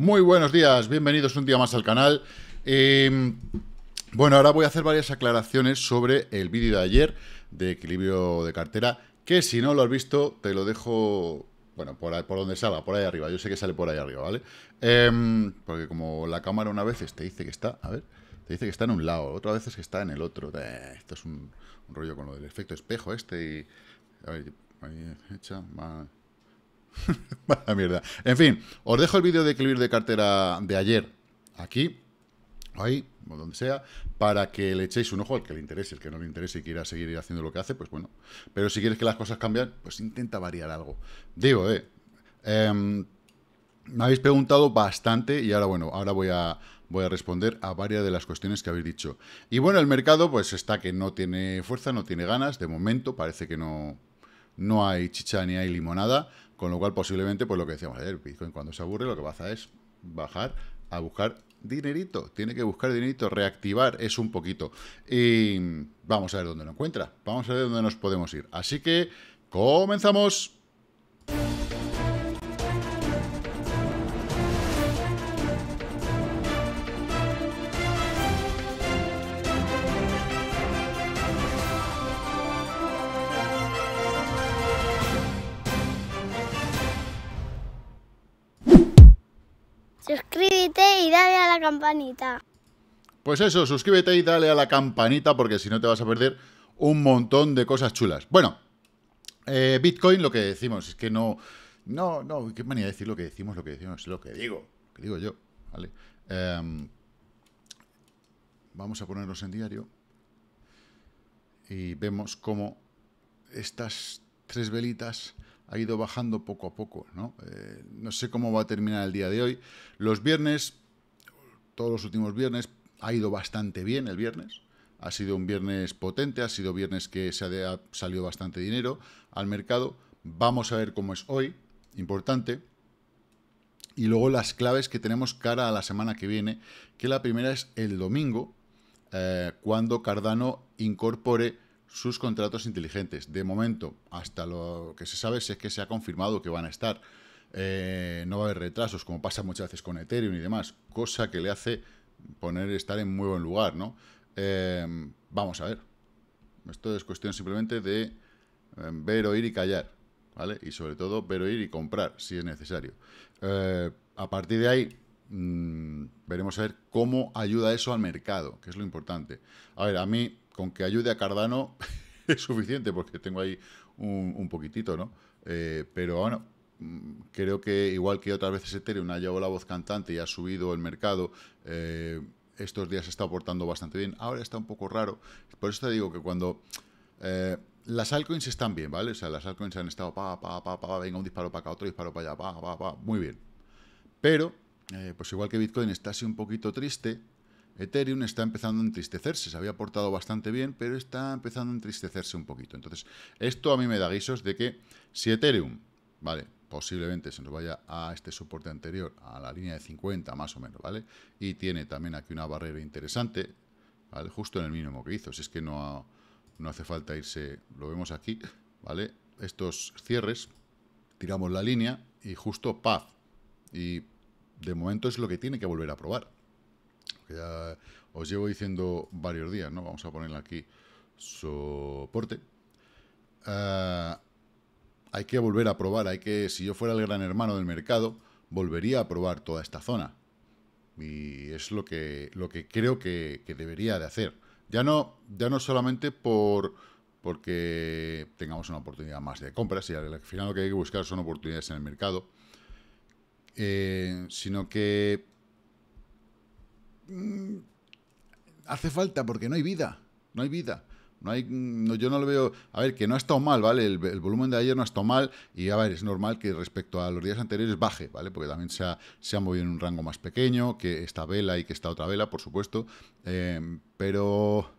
Muy buenos días, bienvenidos un día más al canal. Em, bueno, ahora voy a hacer varias aclaraciones sobre el vídeo de ayer de equilibrio de cartera, que si no lo has visto, te lo dejo, bueno, por, por donde salga, por ahí arriba. Yo sé que sale por ahí arriba, ¿vale? Em, porque como la cámara una vez te dice que está, a ver, te dice que está en un lado, otra vez es que está en el otro. Eh, esto es un, rollo con lo del efecto espejo este y... hecha, mierda. En fin, os dejo el vídeo de equilibrio de cartera de ayer aquí, ahí, o donde sea, para que le echéis un ojo al que le interese, el que no le interese y quiera seguir haciendo lo que hace, pues bueno. Pero si quieres que las cosas cambien, pues intenta variar algo. Digo, eh, em, me habéis preguntado bastante y ahora, bueno, ahora voy a, voy a responder a varias de las cuestiones que habéis dicho. Y bueno, el mercado pues está que no tiene fuerza, no tiene ganas, de momento parece que no, no hay chicha ni hay limonada, con lo cual posiblemente, pues lo que decíamos ayer, Bitcoin cuando se aburre lo que pasa es bajar a buscar dinerito, tiene que buscar dinerito, reactivar es un poquito. Y vamos a ver dónde lo encuentra, vamos a ver dónde nos podemos ir. Así que comenzamos. dale a la campanita. Pues eso, suscríbete y dale a la campanita porque si no te vas a perder un montón de cosas chulas. Bueno, eh, Bitcoin lo que decimos es que no... No, no, qué manía de decir lo que decimos, lo que decimos, lo que digo, lo que digo yo, ¿vale? Em, vamos a ponernos en diario y vemos cómo estas tres velitas ha ido bajando poco a poco, ¿no? Eh, no sé cómo va a terminar el día de hoy. Los viernes todos los últimos viernes. Ha ido bastante bien el viernes. Ha sido un viernes potente, ha sido viernes que se ha salido bastante dinero al mercado. Vamos a ver cómo es hoy, importante. Y luego las claves que tenemos cara a la semana que viene, que la primera es el domingo, eh, cuando Cardano incorpore sus contratos inteligentes. De momento, hasta lo que se sabe, es que se ha confirmado que van a estar. Eh, no va a haber retrasos, como pasa muchas veces con Ethereum y demás, cosa que le hace poner estar en muy buen lugar, ¿no? Eh, vamos a ver. Esto es cuestión simplemente de eh, ver, oír y callar, ¿vale? Y sobre todo ver, oír y comprar, si es necesario. a partir de ahí, mm, veremos a ver cómo ayuda eso al mercado, que es lo importante. A ver, a mí, con que ayude a Cardano es suficiente, porque tengo ahí un, poquitito, ¿no? pero bueno, Mm, creo que igual que otras veces Ethereum ha llevado la voz cantante y ha subido el mercado, eh, estos días está portando bastante bien. Ahora está un poco raro. Por eso te digo que cuando... Eh, las altcoins están bien, ¿vale? O sea, las altcoins han estado pa, venga, un disparo para acá, otro disparo para allá, pa, muy bien. Pero, eh, pues igual que Bitcoin está así un poquito triste, Ethereum está empezando a entristecerse. Se había portado bastante bien, pero está empezando a entristecerse un poquito. Entonces, esto a mí me da guisos de que si Ethereum ¿vale? Posiblemente se nos vaya a este soporte anterior, a la línea de 50 más o menos, ¿vale? Y tiene también aquí una barrera interesante, ¿vale? Justo en el mínimo que hizo, si es que no, no hace falta irse, lo vemos aquí, ¿vale? Estos cierres, tiramos la línea y justo paz. Y de momento es lo que tiene que volver a probar. os llevo diciendo varios días, ¿no? Vamos a ponerle aquí soporte. Ah, hay que volver a probar, hay que, si yo fuera el gran hermano del mercado, volvería a probar toda esta zona. Y es lo que, lo que creo que, debería de hacer. Ya no, ya no solamente por porque tengamos una oportunidad más de compras y al final lo que hay que buscar son oportunidades en el mercado, eh, sino que mm, hace falta porque no hay vida, no hay vida hay, yo no lo veo. A ver, que no ha estado mal, ¿vale? El, volumen de ayer no ha estado mal. Y a ver, es normal que respecto a los días anteriores baje, ¿vale? Porque también se ha, movido en un rango más pequeño que esta vela y que esta otra vela, por supuesto. Eh, pero.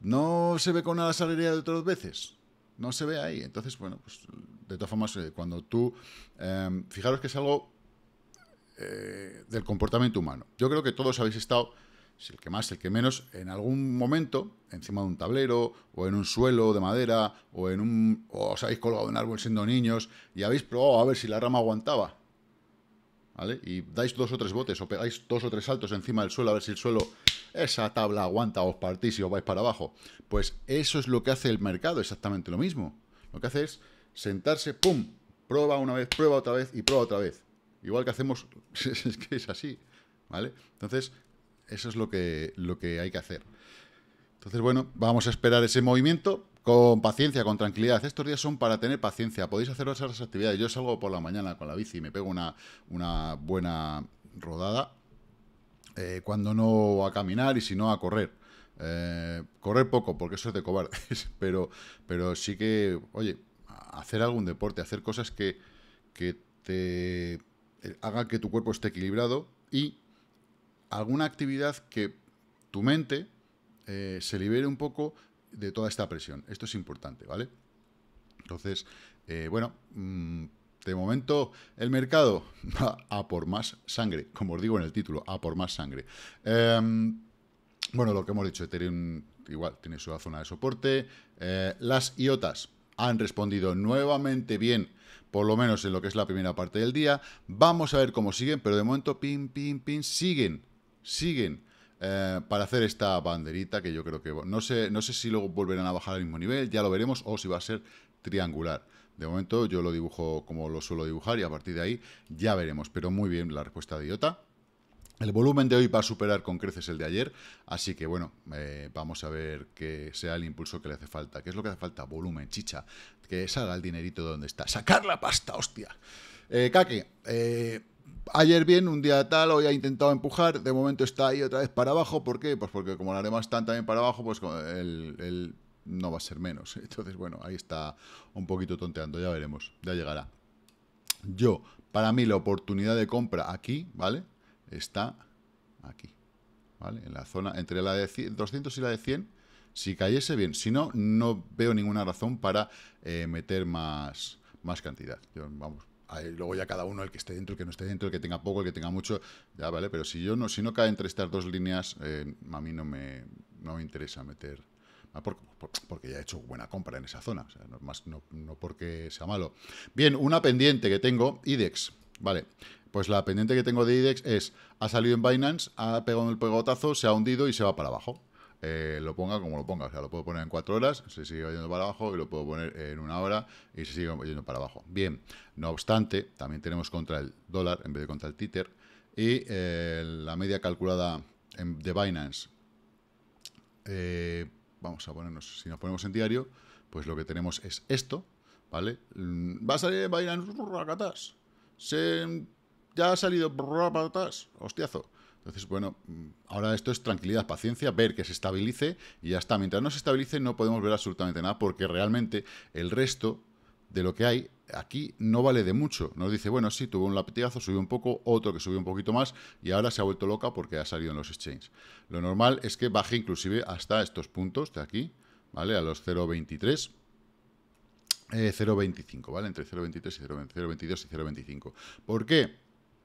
No se ve con la salería de otras veces. No se ve ahí. Entonces, bueno, pues de todas formas, eh, cuando tú. Eh, fijaros que es algo del comportamiento humano. Yo creo que todos habéis estado si el que más, el que menos, en algún momento, encima de un tablero, o en un suelo de madera, o en un. os habéis colgado en un árbol siendo niños, y habéis probado a ver si la rama aguantaba. ¿Vale? Y dais dos o tres botes, o pegáis dos o tres saltos encima del suelo, a ver si el suelo, esa tabla aguanta, os partís y os vais para abajo. Pues eso es lo que hace el mercado, exactamente lo mismo. Lo que hace es sentarse, ¡pum! Prueba una vez, prueba otra vez y prueba otra vez. Igual que hacemos, es que es así. ¿Vale? Entonces, eso es lo que, lo que hay que hacer. Entonces, bueno, vamos a esperar ese movimiento con paciencia, con tranquilidad. Estos días son para tener paciencia. Podéis hacer esas actividades. Yo salgo por la mañana con la bici y me pego una, una buena rodada. Eh, cuando no a caminar y si no a correr. Eh, correr poco, porque eso es de cobardes. Pero, pero sí que, oye, hacer algún deporte, hacer cosas que, te eh, Hagan que tu cuerpo esté equilibrado y alguna actividad que tu mente eh, se libere un poco de toda esta presión. Esto es importante, ¿vale? Entonces, eh, bueno, mm, de momento el mercado va a por más sangre, como os digo en el título, a por más sangre. Em, bueno, lo que hemos dicho, Ethereum igual tiene su zona de soporte. Eh, las IOTAs han respondido nuevamente bien, por lo menos en lo que es la primera parte del día. Vamos a ver cómo siguen, pero de momento, pim pim pim siguen siguen eh, para hacer esta banderita que yo creo que... No sé, no sé si luego volverán a bajar al mismo nivel, ya lo veremos, o si va a ser triangular. De momento yo lo dibujo como lo suelo dibujar y a partir de ahí ya veremos. Pero muy bien la respuesta de Iota. El volumen de hoy va a superar con creces el de ayer, así que bueno, eh, vamos a ver qué sea el impulso que le hace falta. ¿Qué es lo que hace falta? Volumen, chicha, que salga el dinerito de donde está. ¡Sacar la pasta, hostia! Eh, Kake, eh, ayer bien, un día tal, hoy ha intentado empujar, de momento está ahí otra vez para abajo. ¿Por qué? Pues porque como la haremos están también para abajo, pues él no va a ser menos. Entonces, bueno, ahí está un poquito tonteando, ya veremos, ya llegará. Yo, para mí la oportunidad de compra aquí, ¿vale? Está aquí, ¿vale? En la zona entre la de 200 y la de 100, si cayese bien. Si no, no veo ninguna razón para eh, meter más, más cantidad. vamos, luego ya cada uno, el que esté dentro, el que no esté dentro, el que tenga poco, el que tenga mucho, ya vale, pero si yo no, si no cae entre estas dos líneas, eh, a mí no me, me interesa meter. Ah, porque, ya he hecho buena compra en esa zona, no, más, no, no porque sea malo. Bien, una pendiente que tengo, IDEX, vale. Pues la pendiente que tengo de IDEX es, ha salido en Binance, ha pegado el pegotazo, se ha hundido y se va para abajo lo ponga como lo ponga. O sea, lo puedo poner en cuatro horas, se sigue yendo para abajo, y lo puedo poner en una hora y se sigue yendo para abajo. Bien, no obstante, también tenemos contra el dólar en vez de contra el títer y la media calculada de Binance. vamos a ponernos, si nos ponemos en diario, pues lo que tenemos es esto, ¿vale? Va a salir Binance, Se, ya ha salido, racatas, hostiazo. Entonces, bueno, mm, ahora esto es tranquilidad, paciencia, ver que se estabilice y ya está. Mientras no se estabilice no podemos ver absolutamente nada porque realmente el resto de lo que hay aquí no vale de mucho. Nos dice, bueno, sí, tuvo un lapidazo, subió un poco, otro que subió un poquito más y ahora se ha vuelto loca porque ha salido en los exchanges. Lo normal es que baje inclusive hasta estos puntos de aquí, ¿vale? A los 0.23. 0.25, eh, ¿vale? Entre 0.23 y 0.22 y 0.25. ¿Por qué?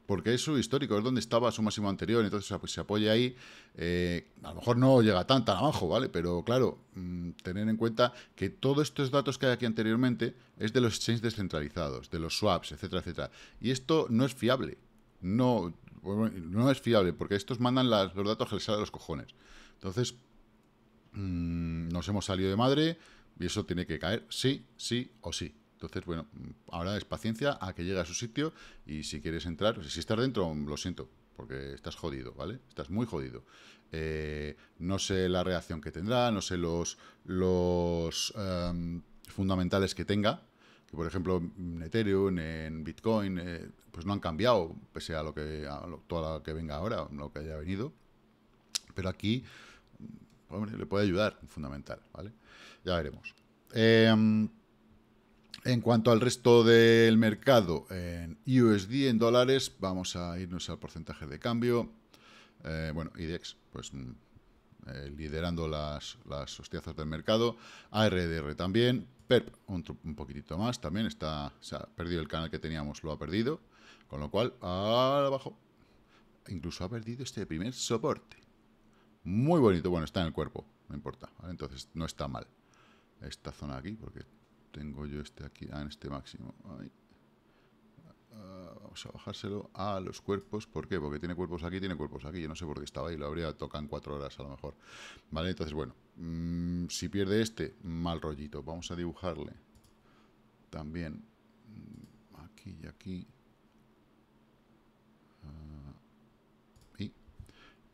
porque es su histórico, es donde estaba su máximo anterior, entonces pues, se apoya ahí. Eh, a lo mejor no llega tan, tan abajo, ¿vale? Pero claro, mm, tener en cuenta que todos estos datos que hay aquí anteriormente es de los exchanges descentralizados, de los swaps, etcétera, etcétera. Y esto no es fiable. No, no es fiable, porque estos mandan los datos que les salen a los cojones. Entonces, mm, nos hemos salido de madre y eso tiene que caer sí, sí o sí. Entonces, bueno, ahora es paciencia a que llegue a su sitio y si quieres entrar, si estás dentro, lo siento, porque estás jodido, ¿vale? Estás muy jodido. Eh, no sé la reacción que tendrá, no sé los, los em, fundamentales que tenga, que por ejemplo en Ethereum, en Bitcoin, eh, pues no han cambiado, pese a lo que todo lo que venga ahora, lo que haya venido. Pero aquí, hombre, le puede ayudar, fundamental, ¿vale? Ya veremos. Eh, en cuanto al resto del mercado, en USD, en dólares, vamos a irnos al porcentaje de cambio. Eh, bueno, IDEX, pues mm, eh, liderando las, las hostiazas del mercado. ARDR también. PERP un, poquitito más también. Está, se ha perdido el canal que teníamos, lo ha perdido. Con lo cual, abajo. Incluso ha perdido este primer soporte. Muy bonito. Bueno, está en el cuerpo, no importa. Entonces no está mal esta zona aquí, porque tengo yo este aquí, en ah, este máximo. Ah, vamos a bajárselo a los cuerpos. ¿Por qué? Porque tiene cuerpos aquí, tiene cuerpos aquí. Yo no sé por qué estaba ahí, lo habría tocado en cuatro horas a lo mejor. Vale, entonces, bueno, mm, si pierde este, mal rollito. Vamos a dibujarle también mm, aquí y aquí.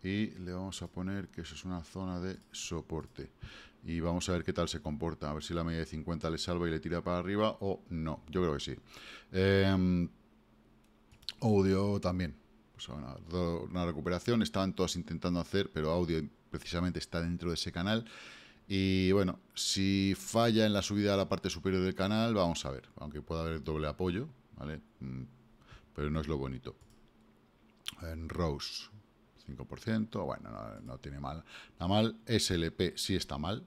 y le vamos a poner que eso es una zona de soporte y vamos a ver qué tal se comporta, a ver si la media de 50 le salva y le tira para arriba o no, yo creo que sí. Em, audio también, pues una recuperación, estaban todas intentando hacer, pero audio precisamente está dentro de ese canal. Y bueno, si falla en la subida a la parte superior del canal, vamos a ver, aunque pueda haber doble apoyo, ¿vale? Mm, pero no es lo bonito. En Rose, 5%, bueno, no, tiene mal, nada mal. SLP sí está mal,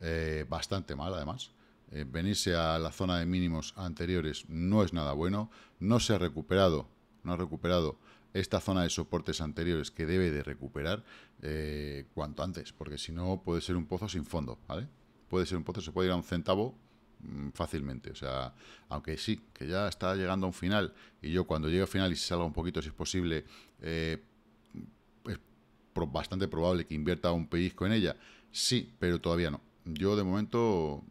eh, bastante mal además. Eh, venirse a la zona de mínimos anteriores no es nada bueno. No se ha recuperado, no ha recuperado esta zona de soportes anteriores que debe de recuperar eh, cuanto antes, porque si no puede ser un pozo sin fondo, ¿vale? Puede ser un pozo, se puede ir a un centavo mm, fácilmente, o sea, aunque sí, que ya está llegando a un final y yo cuando llegue al final y salga un poquito, si es posible, eh, bastante probable que invierta un pellizco en ella. Sí, pero todavía no. Yo de momento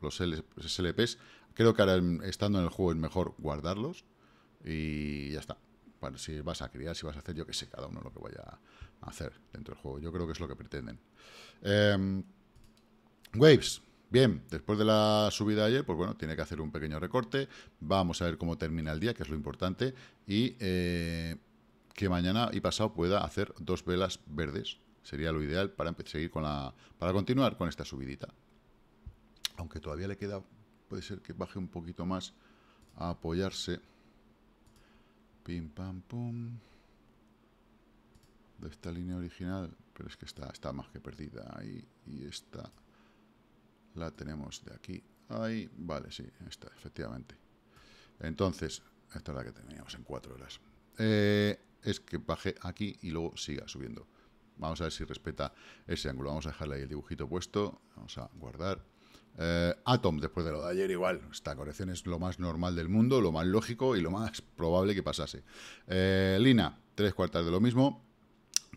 los SLPs creo que ahora estando en el juego es mejor guardarlos y ya está. Bueno, si vas a criar, si vas a hacer, yo que sé, cada uno lo que vaya a hacer dentro del juego. Yo creo que es lo que pretenden. Em, waves. Bien, después de la subida ayer, pues bueno, tiene que hacer un pequeño recorte. Vamos a ver cómo termina el día, que es lo importante. Y eh, que mañana y pasado pueda hacer dos velas verdes. Sería lo ideal para seguir con la para continuar con esta subidita. Aunque todavía le queda, puede ser que baje un poquito más a apoyarse. Pim pam pum. De esta línea original, pero es que está, está más que perdida ahí. Y esta la tenemos de aquí. Ahí, vale, sí, esta, efectivamente. Entonces, esta es la que teníamos en cuatro horas. Eh, es que baje aquí y luego siga subiendo. Vamos a ver si respeta ese ángulo. Vamos a dejarle ahí el dibujito puesto. Vamos a guardar. Eh, Atom, después de lo de ayer, igual. Esta corrección es lo más normal del mundo, lo más lógico y lo más probable que pasase. Eh, Lina, tres cuartas de lo mismo,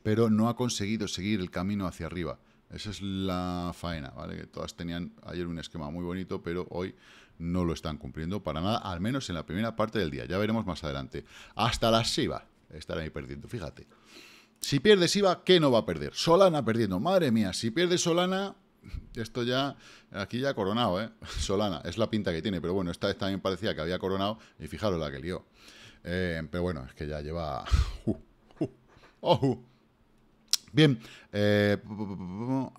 pero no ha conseguido seguir el camino hacia arriba. Esa es la faena, ¿vale? Que todas tenían ayer un esquema muy bonito, pero hoy no lo están cumpliendo para nada, al menos en la primera parte del día. Ya veremos más adelante. Hasta la SIVA. Estar ahí perdiendo, fíjate. Si pierde Siva, ¿qué no va a perder? Solana perdiendo, madre mía, si pierde Solana, esto ya, aquí ya coronado, ¿eh? Solana, es la pinta que tiene, pero bueno, esta vez también parecía que había coronado y fijaros la que lió. Eh, pero bueno, es que ya lleva... Uh, uh Bien, eh,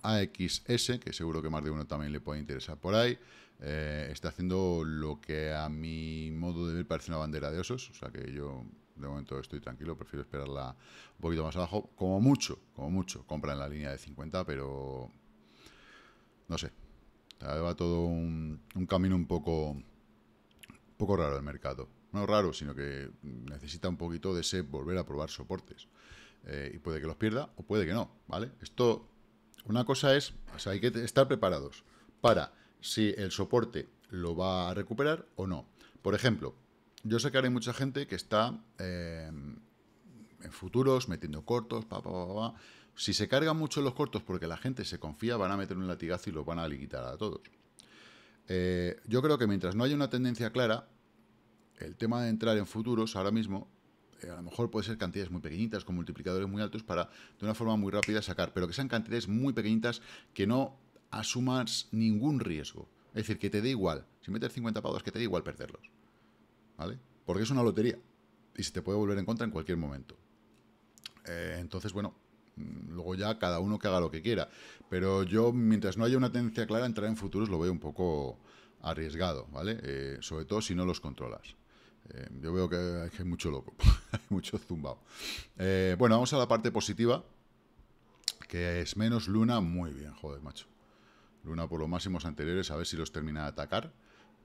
AXS, que seguro que más de uno también le puede interesar por ahí, eh, está haciendo lo que a mi modo de ver parece una bandera de osos, o sea que yo de momento estoy tranquilo, prefiero esperarla un poquito más abajo, como mucho, como mucho, compra en la línea de 50, pero no sé, va todo un, camino un poco, poco raro el mercado, no raro, sino que necesita un poquito de ese volver a probar soportes. Eh, y puede que los pierda o puede que no, ¿vale? Esto, una cosa es, hay que estar preparados para si el soporte lo va a recuperar o no. Por ejemplo, yo sé que hay mucha gente que está em, en futuros metiendo cortos, pa, pa, pa, Si se cargan mucho los cortos porque la gente se confía, van a meter un latigazo y los van a liquidar a todos. Eh, yo creo que mientras no haya una tendencia clara, el tema de entrar en futuros ahora mismo, eh, a lo mejor puede ser cantidades muy pequeñitas, con multiplicadores muy altos, para de una forma muy rápida sacar, pero que sean cantidades muy pequeñitas que no asumas ningún riesgo. Es decir, que te dé igual. Si metes 50 pavos, que te dé igual perderlos. ¿vale? Porque es una lotería y se te puede volver en contra en cualquier momento. Eh, entonces, bueno, mm, luego ya cada uno que haga lo que quiera. Pero yo, mientras no haya una tendencia clara, entrar en futuros lo veo un poco arriesgado, ¿vale? Eh, sobre todo si no los controlas. Eh, yo veo que hay mucho loco, hay mucho zumbao. bueno, vamos a la parte positiva, que es menos Luna, muy bien, joder, macho. Luna por los máximos anteriores, a ver si los termina de atacar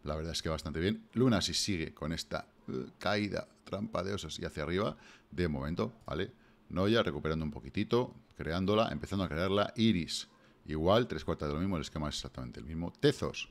la verdad es que bastante bien. Luna si sigue con esta eh, caída, trampa de osos y hacia arriba, de momento, ¿vale? Noya recuperando un poquitito, creándola, empezando a crearla. Iris, igual, tres cuartas de lo mismo, el esquema es exactamente el mismo. Tezos,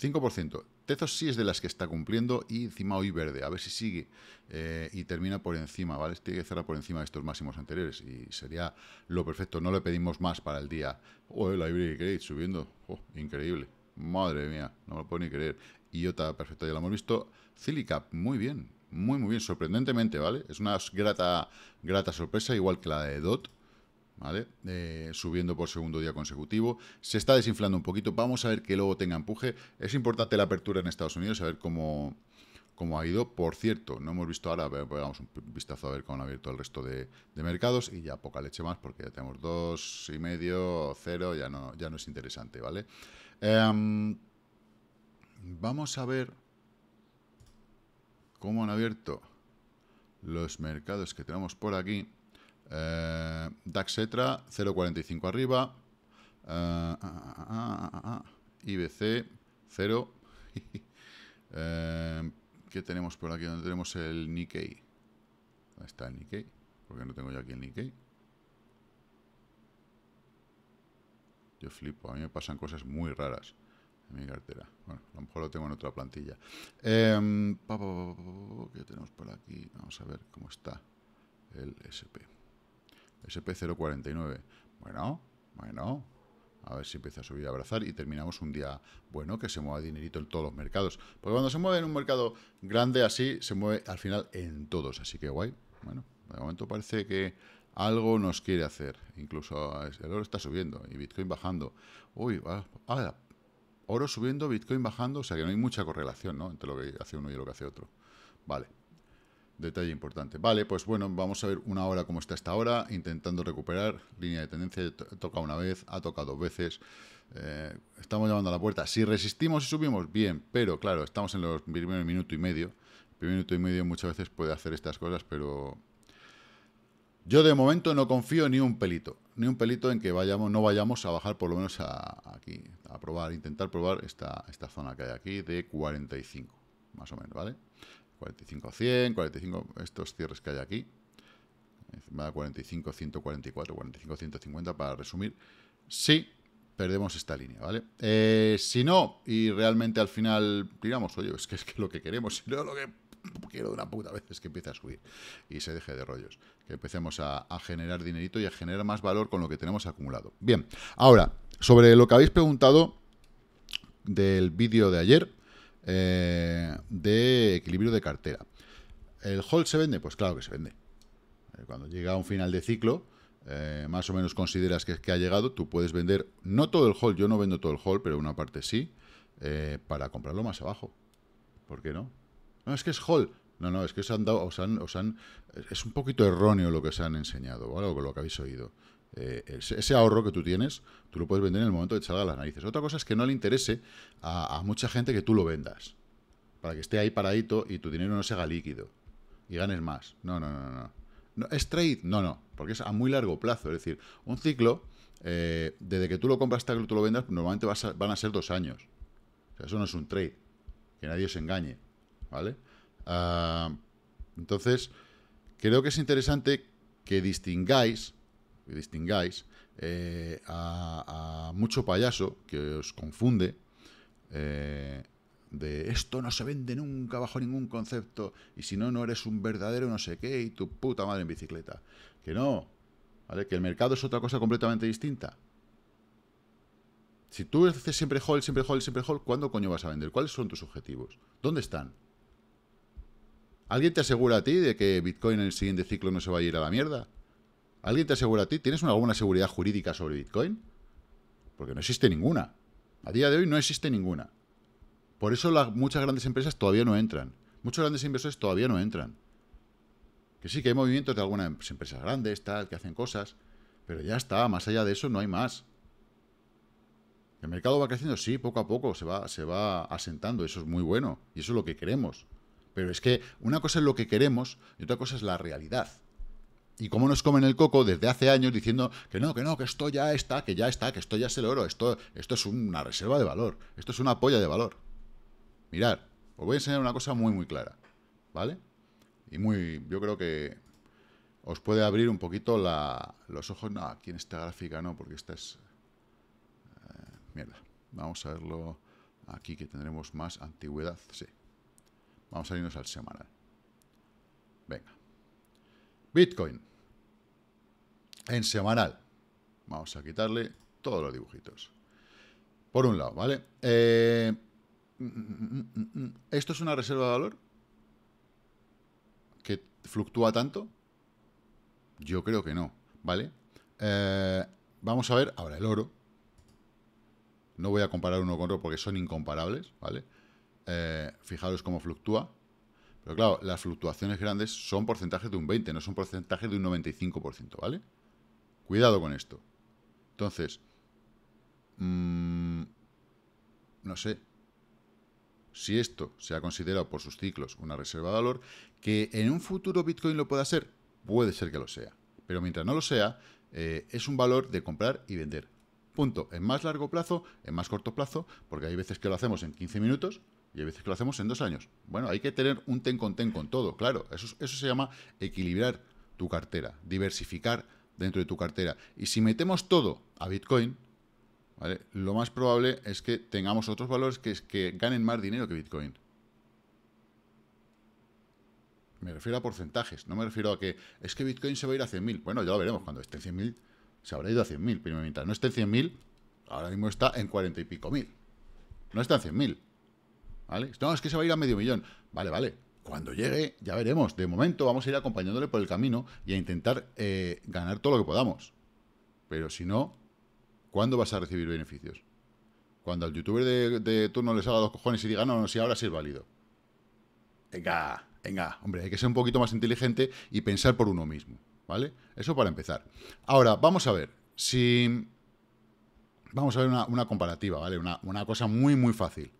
5%. Tezos sí es de las que está cumpliendo y encima hoy verde. A ver si sigue eh, y termina por encima, ¿vale? Tiene que cerrar por encima de estos máximos anteriores y sería lo perfecto. No le pedimos más para el día. Oh, la Ivory subiendo. Oh, increíble. Madre mía, no me lo puedo ni creer. Iota, perfecto, ya lo hemos visto. Cilicap, muy bien, muy, muy bien, sorprendentemente, ¿vale? Es una grata, grata sorpresa, igual que la de DOT, ¿vale? Eh, subiendo por segundo día consecutivo. Se está desinflando un poquito, vamos a ver que luego tenga empuje. Es importante la apertura en Estados Unidos, a ver cómo, cómo ha ido. Por cierto, no hemos visto ahora, un vistazo a ver cómo ha abierto el resto de, mercados y ya poca leche más, porque ya tenemos dos y medio, cero, ya no, ya no es interesante, ¿vale? vale Em, vamos a ver cómo han abierto los mercados que tenemos por aquí. Daxetra eh, DAX 0.45 arriba. Eh, ah, ah, ah, IBC, 0. Eh, ¿Qué tenemos por aquí? Donde tenemos el Nikkei? está el Nikkei? Porque no tengo ya aquí el Nikkei. Yo flipo, a mí me pasan cosas muy raras en mi cartera. Bueno, a lo mejor lo tengo en otra plantilla. Em, ¿Qué tenemos por aquí? Vamos a ver cómo está el SP. SP049. Bueno, bueno. A ver si empieza a subir a abrazar y terminamos un día bueno, que se mueva dinerito en todos los mercados. Porque cuando se mueve en un mercado grande así, se mueve al final en todos. Así que guay. Bueno, de momento parece que algo nos quiere hacer. Incluso el oro está subiendo y Bitcoin bajando. Uy, ah, oro subiendo, Bitcoin bajando, o sea que no hay mucha correlación ¿no? entre lo que hace uno y lo que hace otro. Vale, detalle importante. Vale, pues bueno, vamos a ver una hora cómo está esta hora, intentando recuperar línea de tendencia, toca una vez, ha tocado dos veces. Eh, estamos llamando a la puerta. Si resistimos y subimos, bien, pero claro, estamos en los primeros minuto y medio. El primer minuto y medio muchas veces puede hacer estas cosas, pero yo de momento no confío ni un pelito, ni un pelito en que vayamos, no vayamos a bajar por lo menos aquí, a probar, intentar probar esta, esta zona que hay aquí de 45, más o menos, ¿vale? 45 100, 45, estos cierres que hay aquí, encima de 45, 144, 45, 150 para resumir, sí perdemos esta línea, ¿vale? Eh, si no, y realmente al final digamos, oye, es que es lo que queremos, si no lo que quiero de una puta vez que empiece a subir y se deje de rollos. Que empecemos a, generar dinerito y a generar más valor con lo que tenemos acumulado. Bien, ahora, sobre lo que habéis preguntado del vídeo de ayer eh, de equilibrio de cartera. ¿El hold se vende? Pues claro que se vende. Eh, cuando llega a un final de ciclo, eh, más o menos consideras que, ha llegado, tú puedes vender, no todo el hold, yo no vendo todo el hold, pero una parte sí, para comprarlo más abajo. ¿Por qué no? No, es que es Hall. No, no, es que os han dado, os han, os han, es un poquito erróneo lo que os han enseñado, algo O lo que habéis oído. Eh, ese ahorro que tú tienes, tú lo puedes vender en el momento de echarle a las narices. Otra cosa es que no le interese a, mucha gente que tú lo vendas, para que esté ahí paradito y tu dinero no se haga líquido y ganes más. No, no, no, no. no ¿Es trade? No, no, porque es a muy largo plazo. Es decir, un ciclo, eh, desde que tú lo compras hasta que tú lo vendas, normalmente van a ser dos años. O sea, eso no es un trade, que nadie se engañe. ¿vale? Ah, entonces, creo que es interesante que distingáis, distingáis eh, a, mucho payaso que os confunde eh, de esto no se vende nunca bajo ningún concepto y si no, no eres un verdadero no sé qué y tu puta madre en bicicleta. Que no, ¿vale? Que el mercado es otra cosa completamente distinta. Si tú haces siempre hold, siempre hold, siempre hall, ¿cuándo coño vas a vender? ¿Cuáles son tus objetivos? ¿Dónde están? ¿Alguien te asegura a ti de que Bitcoin en el siguiente ciclo no se va a ir a la mierda? ¿Alguien te asegura a ti? ¿Tienes alguna seguridad jurídica sobre Bitcoin? Porque no existe ninguna. A día de hoy no existe ninguna. Por eso muchas grandes empresas todavía no entran. Muchos grandes inversores todavía no entran. Que sí, que hay movimientos de algunas empresas grandes, tal, que hacen cosas. Pero ya está, más allá de eso no hay más. El mercado va creciendo, sí, poco a poco se va, se va asentando, eso es muy bueno, y eso es lo que queremos. Pero es que una cosa es lo que queremos y otra cosa es la realidad. Y cómo nos comen el coco desde hace años diciendo que no, que no, que esto ya está, que ya está, que esto ya es el oro, esto, esto es una reserva de valor, esto es una polla de valor. Mirad, os voy a enseñar una cosa muy, muy clara, ¿vale? Y muy, yo creo que os puede abrir un poquito la, los ojos. No, aquí en esta gráfica no, porque esta es... Eh, mierda. Vamos a verlo aquí, que tendremos más antigüedad, sí. Vamos a irnos al semanal. Venga. Bitcoin. En semanal. Vamos a quitarle todos los dibujitos. Por un lado, ¿vale? Eh, ¿Esto es una reserva de valor? ¿Que fluctúa tanto? Yo creo que no, ¿vale? Eh, vamos a ver ahora el oro. No voy a comparar uno con otro porque son incomparables, ¿vale? Eh, fijaros cómo fluctúa. Pero claro, las fluctuaciones grandes son porcentajes de un 20, no son porcentajes de un 95%, ¿vale? Cuidado con esto. Entonces, mm, no sé, si esto se ha considerado por sus ciclos una reserva de valor, que en un futuro Bitcoin lo pueda ser, puede ser que lo sea. Pero mientras no lo sea, eh, es un valor de comprar y vender. Punto. En más largo plazo, en más corto plazo, porque hay veces que lo hacemos en 15 minutos, y a veces que lo hacemos en dos años. Bueno, hay que tener un ten con ten con todo, claro. Eso, eso se llama equilibrar tu cartera, diversificar dentro de tu cartera. Y si metemos todo a Bitcoin, lo más probable es que tengamos otros valores que, que ganen más dinero que Bitcoin. Me refiero a porcentajes, no me refiero a que es que Bitcoin se va a ir a 100.000. Bueno, ya lo veremos, cuando esté en 100.000 se habrá ido a 100.000, pero mientras no esté en 100.000, ahora mismo está en 40 y pico mil. No está en 100.000, ¿vale? No, es que se va a ir a medio millón. Vale, vale. Cuando llegue, ya veremos. De momento vamos a ir acompañándole por el camino y a intentar eh, ganar todo lo que podamos. Pero si no, ¿cuándo vas a recibir beneficios? Cuando al youtuber de, turno le salga dos cojones y diga, no, no, si ahora sí es válido. Venga, venga, hombre, hay que ser un poquito más inteligente y pensar por uno mismo, ¿vale? Eso para empezar. Ahora, vamos a ver, si... Vamos a ver una, comparativa, ¿vale? una cosa muy, muy fácil.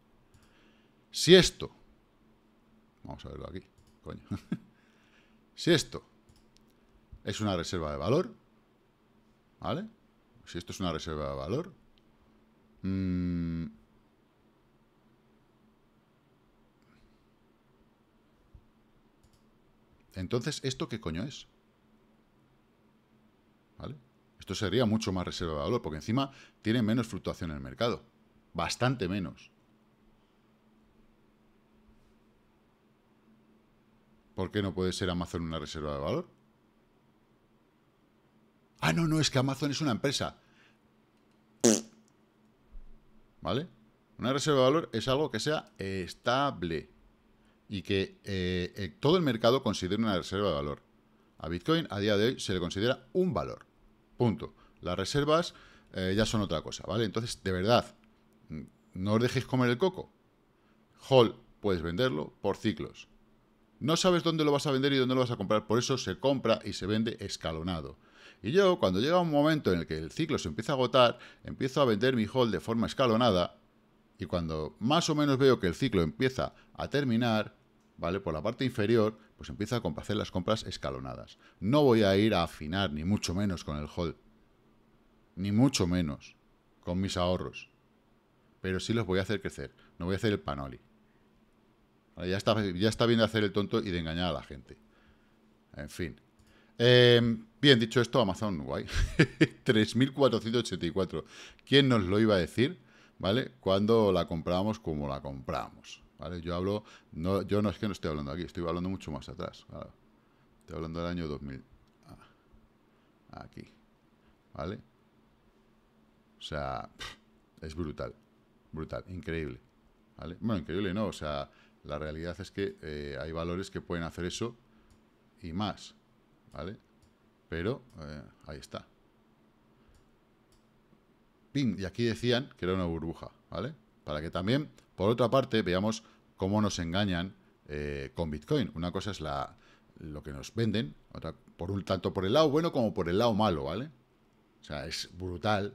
Si esto, vamos a verlo aquí, coño. si esto es una reserva de valor, ¿vale? Si esto es una reserva de valor, mm, entonces, ¿esto qué coño es? ¿Vale? Esto sería mucho más reserva de valor, porque encima tiene menos fluctuación en el mercado. Bastante menos. ¿Por qué no puede ser Amazon una reserva de valor? Ah, no, no, es que Amazon es una empresa. ¿Vale? Una reserva de valor es algo que sea estable y que eh, eh, todo el mercado considere una reserva de valor. A Bitcoin a día de hoy se le considera un valor. Punto. Las reservas eh, ya son otra cosa, ¿vale? Entonces, de verdad, mm, no os dejéis comer el coco. Hall puedes venderlo por ciclos. No sabes dónde lo vas a vender y dónde lo vas a comprar, por eso se compra y se vende escalonado. Y yo, cuando llega un momento en el que el ciclo se empieza a agotar, empiezo a vender mi hold de forma escalonada y cuando más o menos veo que el ciclo empieza a terminar, ¿vale? Por la parte inferior, pues empiezo a hacer las compras escalonadas. No voy a ir a afinar, ni mucho menos con el hold, ni mucho menos con mis ahorros, pero sí los voy a hacer crecer, no voy a hacer el panoli. Ya, está, bien de hacer el tonto y de engañar a la gente. En fin. Em, bien, dicho esto, Amazon guay. 3.484. ¿Quién nos lo iba a decir? ¿Vale? Cuando la compramos como la compramos. ¿Vale? Yo hablo, no, yo no es que no estoy hablando aquí, estoy hablando mucho más atrás. Estoy hablando del año 2000. Ah, aquí. ¿Vale? O sea, es brutal. Brutal, increíble. Bueno, increíble no, o sea, la realidad es que eh, hay valores que pueden hacer eso y más, ¿vale? Pero eh, ahí está. y aquí decían que era una burbuja, ¿vale? Para que también, por otra parte, veamos cómo nos engañan eh, con Bitcoin. Una cosa es la, lo que nos venden, por un, tanto por el lado bueno como por el lado malo, ¿vale? O sea, es brutal.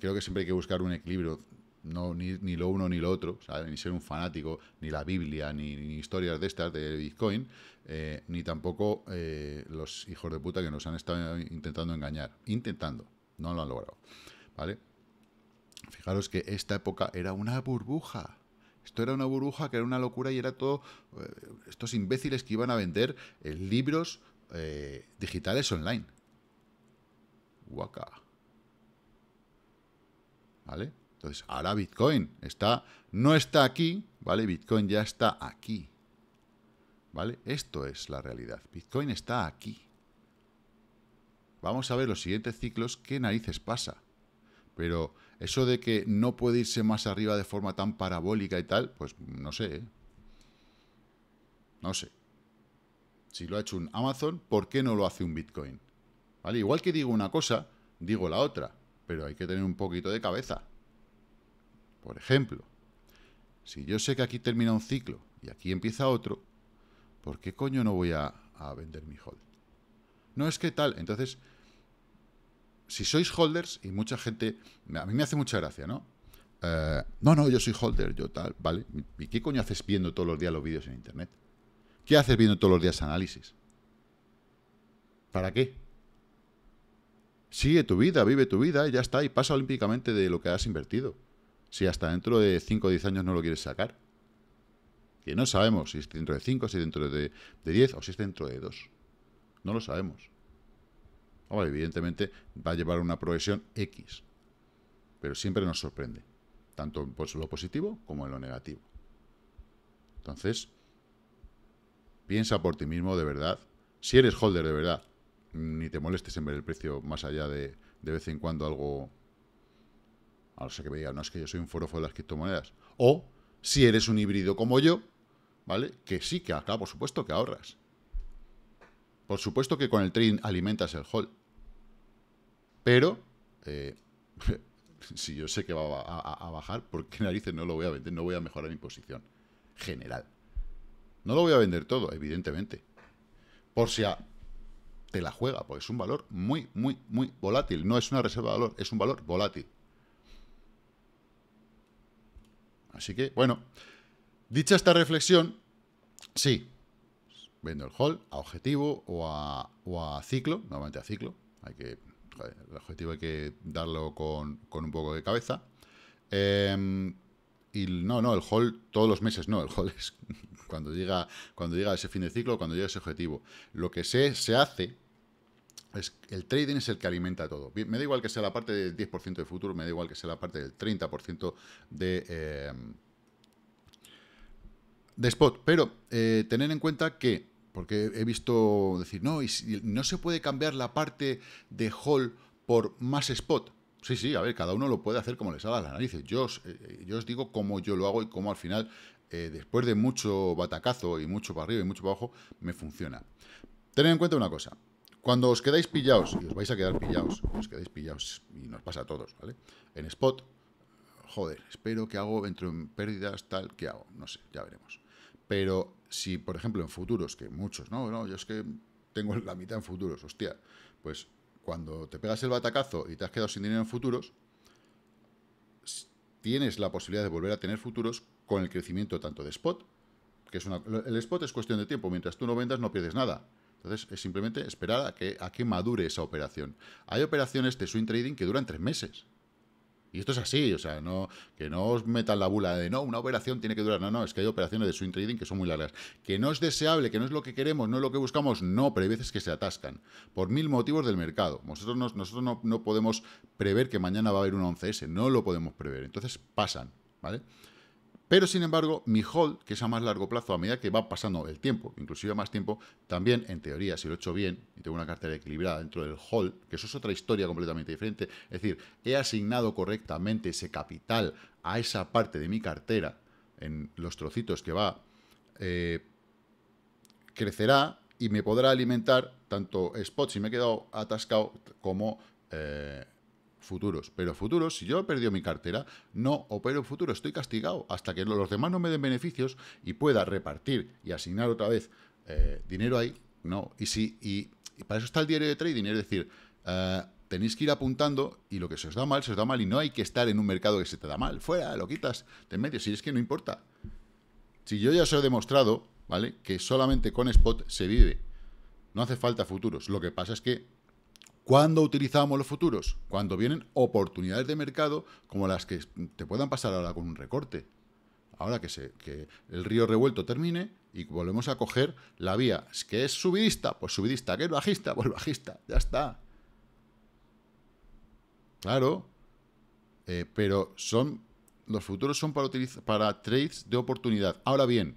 creo que siempre hay que buscar un equilibrio no, ni, lo uno ni lo otro, ni ser un fanático, ni la Biblia, ni, historias de estas de Bitcoin, eh, ni tampoco eh, los hijos de puta que nos han estado intentando engañar. Intentando, no lo han logrado. ¿Vale? Fijaros que esta época era una burbuja. Esto era una burbuja que era una locura y era todo. Eh, estos imbéciles que iban a vender libros digitales online. Waka. ¿Vale? Entonces, ahora Bitcoin está, no está aquí, ¿vale? Bitcoin ya está aquí. ¿Vale? Esto es la realidad. Bitcoin está aquí. Vamos a ver los siguientes ciclos, qué narices pasa. Pero eso de que no puede irse más arriba de forma tan parabólica y tal, pues no sé. ¿eh? No sé. Si lo ha hecho un Amazon, ¿por qué no lo hace un Bitcoin? ¿Vale? Igual que digo una cosa, digo la otra, pero hay que tener un poquito de cabeza. Por ejemplo, si yo sé que aquí termina un ciclo y aquí empieza otro, ¿por qué coño no voy a, vender mi hold? No es que tal, entonces, si sois holders y mucha gente, a mí me hace mucha gracia, ¿no? Eh, no, no, yo soy holder, yo tal, ¿vale? ¿Y qué coño haces viendo todos los días los vídeos en Internet? ¿Qué haces viendo todos los días análisis? ¿Para qué? Sigue tu vida, vive tu vida y ya está, y pasa olímpicamente de lo que has invertido si hasta dentro de 5 o 10 años no lo quieres sacar? Que no sabemos si es dentro de 5, si es dentro de, 10 o si es dentro de 2. No lo sabemos. Ahora, evidentemente va a llevar una progresión X, pero siempre nos sorprende, tanto en lo positivo como en lo negativo. Entonces, piensa por ti mismo de verdad. Si eres holder de verdad, ni te molestes en ver el precio más allá de de vez en cuando algo no que me digan, no es que yo soy un forofo de las criptomonedas. O si eres un híbrido como yo, ¿vale? Que sí, que acá, ah, por supuesto que ahorras. Por supuesto que con el trading alimentas el hall. Pero, eh, si yo sé que va a, bajar, ¿por qué narices no lo voy a vender? No voy a mejorar mi posición general. No lo voy a vender todo, evidentemente. Por si te la juega, porque es un valor muy, muy, muy volátil. No es una reserva de valor, es un valor volátil. Así que, bueno, dicha esta reflexión, sí, vendo el hall a objetivo o a, o a ciclo, normalmente a ciclo, hay que, el objetivo hay que darlo con, un poco de cabeza. Em, y no, no, el hall todos los meses no, el hall es cuando llega, cuando llega ese fin de ciclo, cuando llega ese objetivo. Lo que se, se hace el trading es el que alimenta todo. Me da igual que sea la parte del 10% de futuro, me da igual que sea la parte del 30% de, eh, de spot. Pero eh, tener en cuenta que, porque he visto decir, no, y no se puede cambiar la parte de hall por más spot. Sí, sí, a ver, cada uno lo puede hacer como les haga la narices. Yo eh, yo os digo cómo yo lo hago y cómo al final, después de mucho batacazo y mucho para arriba y mucho para abajo, me funciona. tener en cuenta una cosa, cuando os quedáis pillados, y os vais a quedar pillados, os quedáis pillados, y nos pasa a todos, ¿vale? En spot, joder, espero que hago entre pérdidas, tal, que hago? No sé, ya veremos. Pero si, por ejemplo, en futuros, que muchos, no, no, yo es que tengo la mitad en futuros, hostia, pues cuando te pegas el batacazo y te has quedado sin dinero en futuros, tienes la posibilidad de volver a tener futuros con el crecimiento tanto de spot, que es una, el spot es cuestión de tiempo, mientras tú no vendas no pierdes nada. Entonces, es simplemente esperar a que, a que madure esa operación. Hay operaciones de swing trading que duran tres meses. Y esto es así, o sea, no, que no os metan la bula de no, una operación tiene que durar. No, no, es que hay operaciones de swing trading que son muy largas. Que no es deseable, que no es lo que queremos, no es lo que buscamos, no, pero hay veces que se atascan. Por mil motivos del mercado. Nosotros, nosotros no, no podemos prever que mañana va a haber un 11S, no lo podemos prever. Entonces pasan, ¿vale? Pero sin embargo, mi hold, que es a más largo plazo, a medida que va pasando el tiempo, inclusive más tiempo, también en teoría, si lo he hecho bien y tengo una cartera equilibrada dentro del hold, que eso es otra historia completamente diferente, es decir, he asignado correctamente ese capital a esa parte de mi cartera, en los trocitos que va, eh, crecerá y me podrá alimentar tanto spots, si me he quedado atascado como... Eh, futuros. Pero futuros, si yo he perdido mi cartera, no opero futuros, estoy castigado hasta que los demás no me den beneficios y pueda repartir y asignar otra vez eh, dinero ahí. No, y si y, para eso está el diario de trading, es decir, eh, tenéis que ir apuntando y lo que se os da mal, se os da mal y no hay que estar en un mercado que se te da mal. Fuera, lo quitas, te metes, si es que no importa. Si yo ya os he demostrado, ¿vale? Que solamente con spot se vive. No hace falta futuros. Lo que pasa es que ¿Cuándo utilizamos los futuros? Cuando vienen oportunidades de mercado como las que te puedan pasar ahora con un recorte. Ahora que, se, que el río revuelto termine y volvemos a coger la vía que es subidista, pues subidista, que es bajista, pues bajista, ya está. Claro, eh, pero son los futuros son para, para trades de oportunidad. Ahora bien,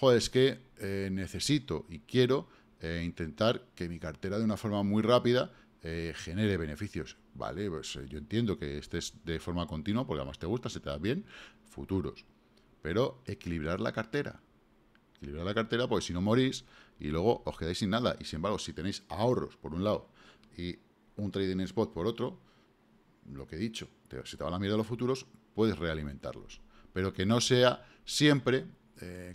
joder, es que eh, necesito y quiero eh, intentar que mi cartera de una forma muy rápida eh, genere beneficios. Vale, pues eh, yo entiendo que estés de forma continua, porque además te gusta, se te da bien, futuros. Pero equilibrar la cartera. Equilibrar la cartera, porque si no morís y luego os quedáis sin nada. Y sin embargo, si tenéis ahorros por un lado y un trading spot por otro, lo que he dicho, si te va la mierda los futuros, puedes realimentarlos. Pero que no sea siempre,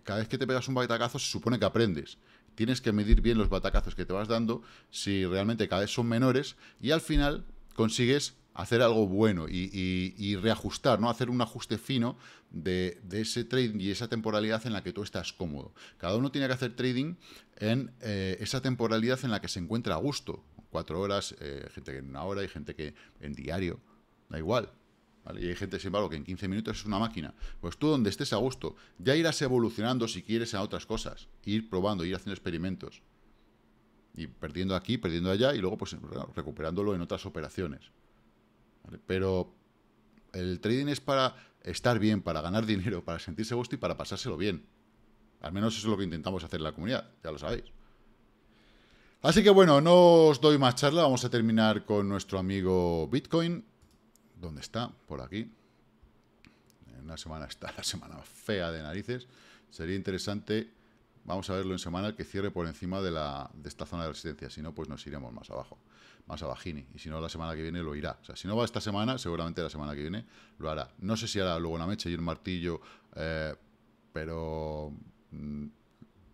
cada vez que te pegas un batacazo, se supone que aprendes tienes que medir bien los batacazos que te vas dando, si realmente cada vez son menores, y al final consigues hacer algo bueno y, reajustar, ¿no? Hacer un ajuste fino de, ese trading y esa temporalidad en la que tú estás cómodo. Cada uno tiene que hacer trading en eh, esa temporalidad en la que se encuentra a gusto. Cuatro horas, eh, gente que en una hora y gente que en diario. Da igual, y hay gente, sin embargo, que en 15 minutos es una máquina. Pues tú, donde estés a gusto, ya irás evolucionando si quieres a otras cosas. Ir probando, ir haciendo experimentos. Y perdiendo aquí, perdiendo allá, y luego pues recuperándolo en otras operaciones. Pero el trading es para estar bien, para ganar dinero, para sentirse a gusto y para pasárselo bien. Al menos eso es lo que intentamos hacer en la comunidad, ya lo sabéis. Así que bueno, no os doy más charla, vamos a terminar con nuestro amigo Bitcoin ¿Dónde está? Por aquí. En una semana está la semana fea de narices. Sería interesante, vamos a verlo en semana, que cierre por encima de, la, de esta zona de resistencia. Si no, pues nos iremos más abajo, más Bajini. Y si no, la semana que viene lo irá. O sea, si no va esta semana, seguramente la semana que viene lo hará. No sé si hará luego una mecha y un martillo, eh, pero mm,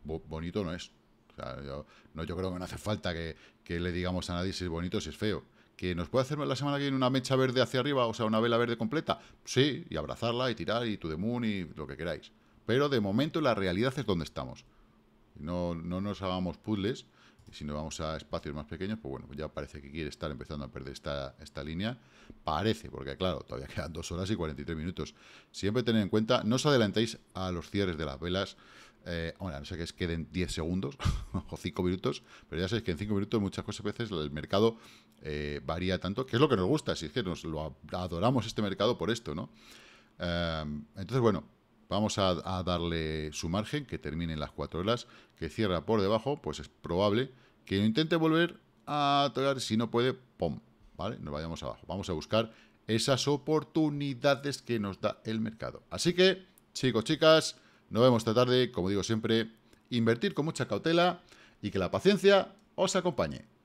bonito no es. yo, no, yo creo que no hace falta que, que le digamos a nadie si es bonito o si es feo que nos puede hacer la semana que viene una mecha verde hacia arriba, o sea, una vela verde completa. Sí, y abrazarla y tirar y to the moon y lo que queráis. Pero de momento la realidad es donde estamos. No, nos hagamos puzzles. Y si nos vamos a espacios más pequeños, pues bueno, ya parece que quiere estar empezando a perder esta, esta línea. Parece, porque claro, todavía quedan dos horas y 43 minutos. Siempre tened en cuenta, no os adelantéis a los cierres de las velas. Eh, bueno, no sé que queden 10 segundos o 5 minutos, pero ya sabéis que en 5 minutos muchas cosas veces el mercado eh, varía tanto, que es lo que nos gusta, si es que nos lo adoramos este mercado por esto, ¿no? Em, entonces, bueno, vamos a, darle su margen, que termine en las 4 horas, que cierra por debajo, pues es probable que intente volver a tocar, si no puede, ¡pum! ¿Vale? Nos vayamos abajo. Vamos a buscar esas oportunidades que nos da el mercado. Así que, chicos, chicas, nos vemos esta tarde, como digo siempre, invertir con mucha cautela y que la paciencia os acompañe.